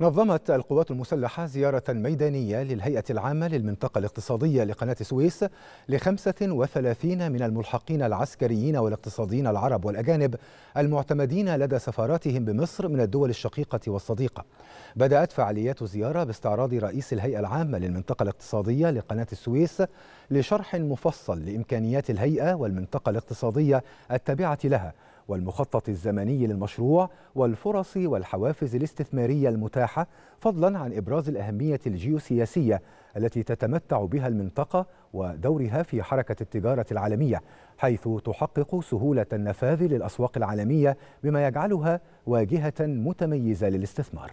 نظمت القوات المسلحة زيارة ميدانية للهيئة العامة للمنطقة الاقتصادية لقناة السويس ل 35 من الملحقين العسكريين والاقتصاديين العرب والأجانب المعتمدين لدى سفاراتهم بمصر من الدول الشقيقة والصديقة. بدأت فعاليات الزيارة باستعراض رئيس الهيئة العامة للمنطقة الاقتصادية لقناة السويس لشرح مفصل لإمكانيات الهيئة والمنطقة الاقتصادية التابعة لها والمخطط الزمني للمشروع والفرص والحوافز الاستثمارية المتاحة فضلا عن إبراز الأهمية الجيوسياسية التي تتمتع بها المنطقة ودورها في حركة التجارة العالمية حيث تحقق سهولة النفاذ للأسواق العالمية بما يجعلها واجهة متميزة للاستثمار